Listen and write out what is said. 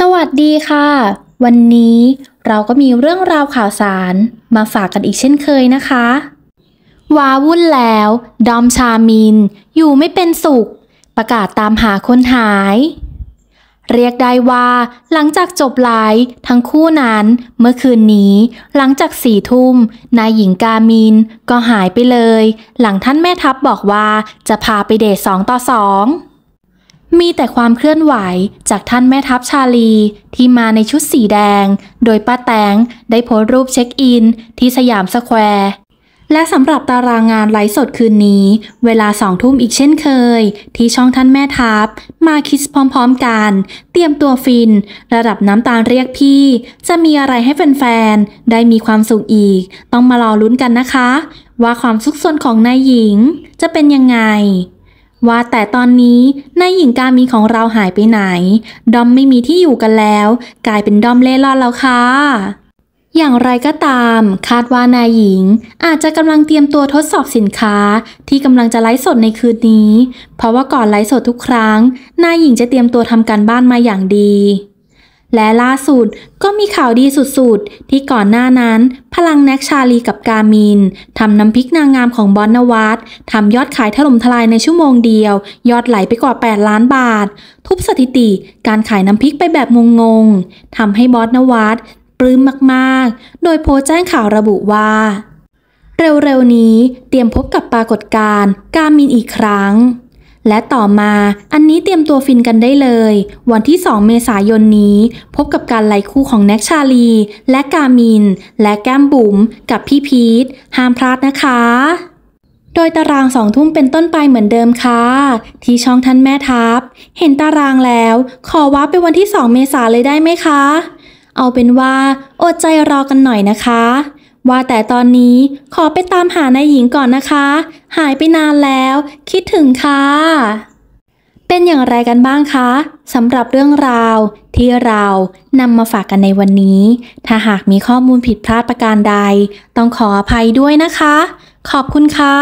สวัสดีค่ะ วันนี้เราก็มีเรื่องราวข่าวสารมาฝากกันอีกเช่นเคยนะคะว้าวุ่นแล้ว ดอมชามินอยู่ไม่เป็นสุข ประกาศตามหาคนหาย เรียกได้ว่าหลังจากจบไลฟ์ทั้งคู่นั้นเมื่อคืนนี้ หลังจากสี่ทุ่มนายหญิงกามินก็หายไปเลย หลังท่านแม่ทัพบบอกว่าจะพาไปเดทสองต่อสองมีแต่ความเคลื่อนไหวจากท่านแม่ทัพชาลีที่มาในชุดสีแดงโดยป้าแตงได้โพสต์รูปเช็คอินที่สยามสแควร์และสำหรับตารางงานไลฟ์สดคืนนี้เวลาสองทุ่มอีกเช่นเคยที่ช่องท่านแม่ทัพมาคิสพร้อมๆกัน เตรียมตัวฟินระดับน้ำตาลเรียกพี่จะมีอะไรให้แฟนๆ ได้มีความสุขอีก ต้องมารอลุ้นกันนะคะว่าความสุขสนของนายหญิงจะเป็นยังไงว่าแต่ตอนนี้นายหญิงการมีของเราหายไปไหน ดอมไม่มีที่อยู่กันแล้ว กลายเป็นดอมเล่ล่อนแล้วค่ะอย่างไรก็ตาม คาดว่านายหญิงอาจจะกำลังเตรียมตัวทดสอบสินค้าที่กำลังจะไลฟ์สดในคืนนี้ เพราะว่าก่อนไลฟ์สดทุกครั้ง นายหญิงจะเตรียมตัวทำการบ้านมาอย่างดีและล่าสุดก็มีข่าวดีสุดๆ ที่ก่อนหน้านั้น พลังแน็กชาลีกับกามินทำน้ำพริกนางงามของบอนนวัตทำยอดขายถล่มทลายในชั่วโมงเดียว ยอดไหลไปกว่า 8 ล้านบาท ทุบสถิติการขายน้ำพริกไปแบบงงๆทำให้บอนนวัตปลื้มมากๆ โดยโพสแจ้งข่าวระบุว่า เร็วๆ นี้เตรียมพบกับปรากฏการณ์กามินอีกครั้งและต่อมาอันนี้เตรียมตัวฟินกันได้เลย วันที่ 2 เมษายนนี้พบกับการไล่คู่ของแน็กชาลี และกามิน และแก้มบุ๋มกับพี่พีท ห้ามพลาดนะคะ โดยตารางสองทุ่มเป็นต้นไปเหมือนเดิมค่ะที่ช่องท่านแม่ทัพเห็นตารางแล้ว ขอว่าไปวันที่2เมษาเลยได้ไหมคะ เอาเป็นว่าอดใจรอกันหน่อยนะคะว่าแต่ตอนนี้ขอไปตามหานายหญิงก่อนนะคะ หายไปนานแล้ว คิดถึงค่ะ เป็นอย่างไรกันบ้างคะสำหรับเรื่องราวที่เรานำมาฝากกันในวันนี้ ถ้าหากมีข้อมูลผิดพลาดประการใด ต้องขออภัยด้วยนะคะ ขอบคุณค่ะ